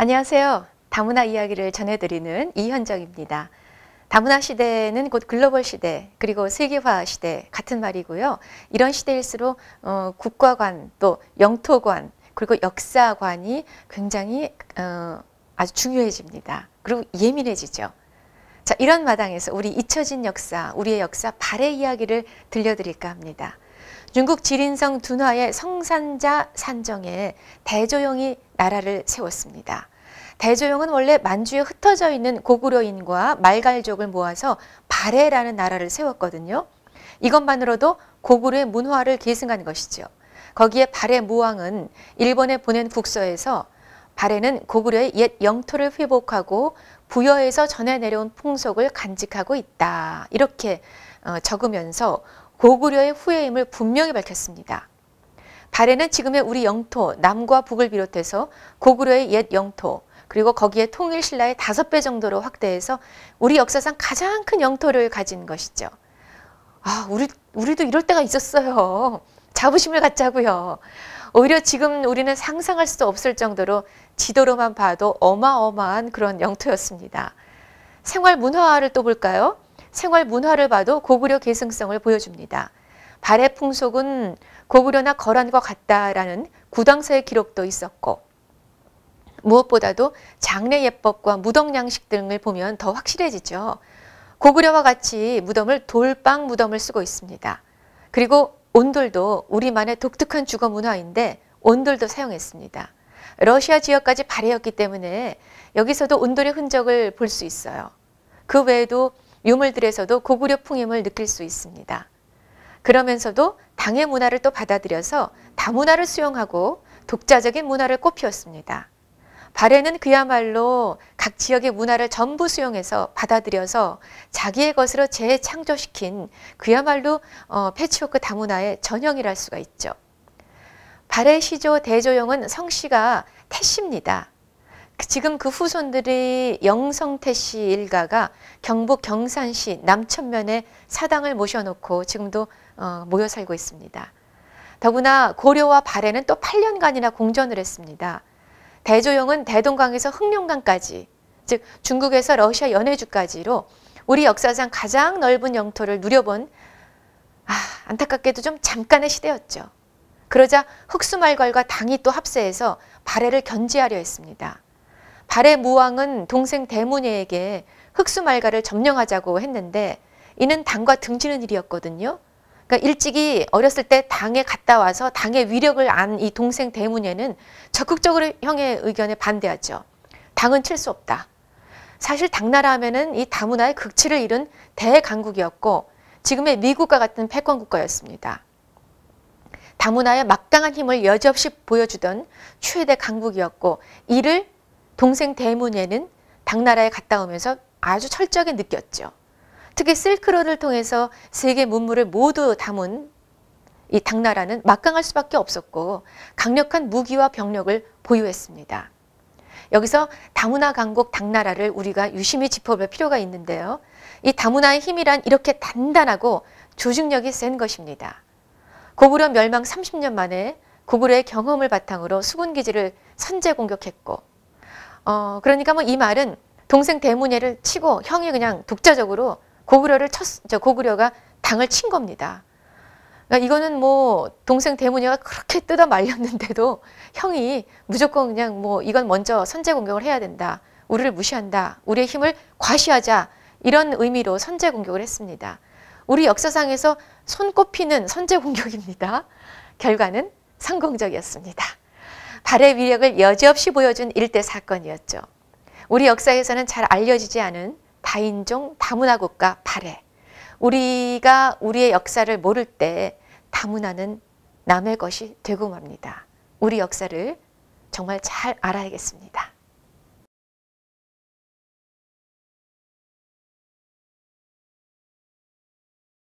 안녕하세요. 다문화 이야기를 전해드리는 이현정입니다. 다문화 시대는 곧 글로벌 시대 그리고 세계화 시대 같은 말이고요. 이런 시대일수록 어, 국가관 또 영토관 그리고 역사관이 굉장히 어, 아주 중요해집니다. 그리고 예민해지죠. 자 이런 마당에서 우리 잊혀진 역사, 우리의 역사 발의 이야기를 들려드릴까 합니다. 중국 지린성 둔화의 성산자 산정에 대조영이 나라를 세웠습니다. 대조영은 원래 만주에 흩어져 있는 고구려인과 말갈족을 모아서 발해라는 나라를 세웠거든요. 이것만으로도 고구려의 문화를 계승한 것이죠. 거기에 발해 무왕은 일본에 보낸 국서에서 발해는 고구려의 옛 영토를 회복하고 부여에서 전해 내려온 풍속을 간직하고 있다. 이렇게 어, 적으면서 고구려의 후예임을 분명히 밝혔습니다. 발해는 지금의 우리 영토 남과 북을 비롯해서 고구려의 옛 영토 그리고 거기에 통일신라의 다섯 배 정도로 확대해서 우리 역사상 가장 큰 영토를 가진 것이죠. 아, 우리, 우리도 이럴 때가 있었어요. 자부심을 갖자고요. 오히려 지금 우리는 상상할 수도 없을 정도로 지도로만 봐도 어마어마한 그런 영토였습니다. 생활 문화를 또 볼까요? 생활 문화를 봐도 고구려 계승성을 보여줍니다. 발해 풍속은 고구려나 거란과 같다라는 구당서의 기록도 있었고 무엇보다도 장례 예법과 무덤 양식 등을 보면 더 확실해지죠. 고구려와 같이 무덤을 돌빵 무덤을 쓰고 있습니다. 그리고 온돌도 우리만의 독특한 주거 문화인데 온돌도 사용했습니다. 러시아 지역까지 발해였기 때문에 여기서도 온돌의 흔적을 볼 수 있어요. 그 외에도 유물들에서도 고구려 풍임을 느낄 수 있습니다. 그러면서도 당의 문화를 또 받아들여서 다문화를 수용하고 독자적인 문화를 꽃피웠습니다. 발해는 그야말로 각 지역의 문화를 전부 수용해서 받아들여서 자기의 것으로 재창조시킨 그야말로 어, 패치워크 다문화의 전형이랄 수가 있죠. 발해 시조 대조용은 성씨가 태씨입니다. 지금 그 후손들이 영성태 씨 일가가 경북 경산시 남천면에 사당을 모셔놓고 지금도 어, 모여 살고 있습니다. 더구나 고려와 발해는 또 8년간이나 공전을 했습니다. 대조영은 대동강에서 흑룡강까지, 즉 중국에서 러시아 연해주까지로 우리 역사상 가장 넓은 영토를 누려본 아, 안타깝게도 좀 잠깐의 시대였죠. 그러자 흑수말괄과 당이 또 합세해서 발해를 견제하려 했습니다. 발해 무왕은 동생 대문예에게 흑수말가를 점령하자고 했는데 이는 당과 등치는 일이었거든요. 그러니까 일찍이 어렸을 때 당에 갔다 와서 당의 위력을 안 이 동생 대문예는 적극적으로 형의 의견에 반대하죠. 당은 칠 수 없다. 사실 당나라 하면은 이 다문화의 극치를 이룬 대강국이었고 지금의 미국과 같은 패권 국가였습니다. 다문화의 막강한 힘을 여지없이 보여주던 최대 강국이었고 이를 동생 대문에는 당나라에 갔다 오면서 아주 철저하게 느꼈죠. 특히 실크로드를 통해서 세계 문물을 모두 담은 이 당나라는 막강할 수밖에 없었고 강력한 무기와 병력을 보유했습니다. 여기서 다문화 강국 당나라를 우리가 유심히 짚어볼 필요가 있는데요. 이 다문화의 힘이란 이렇게 단단하고 조직력이 센 것입니다. 고구려 멸망 30년 만에 고구려의 경험을 바탕으로 수군기지를 선제 공격했고 어, 그러니까 뭐 이 말은 동생 대문예를 치고 형이 그냥 독자적으로 고구려를 쳤, 저 고구려가 당을 친 겁니다. 그러니까 이거는 뭐 동생 대문예가 그렇게 뜯어 말렸는데도 형이 무조건 그냥 뭐 이건 먼저 선제 공격을 해야 된다. 우리를 무시한다. 우리의 힘을 과시하자. 이런 의미로 선제 공격을 했습니다. 우리 역사상에서 손꼽히는 선제 공격입니다. 결과는 성공적이었습니다. 발의 위력을 여지없이 보여준 일대 사건이었죠. 우리 역사에서는 잘 알려지지 않은 다인종 다문화 국가 발해. 우리가 우리의 역사를 모를 때 다문화는 남의 것이 되고 맙니다. 우리 역사를 정말 잘 알아야겠습니다.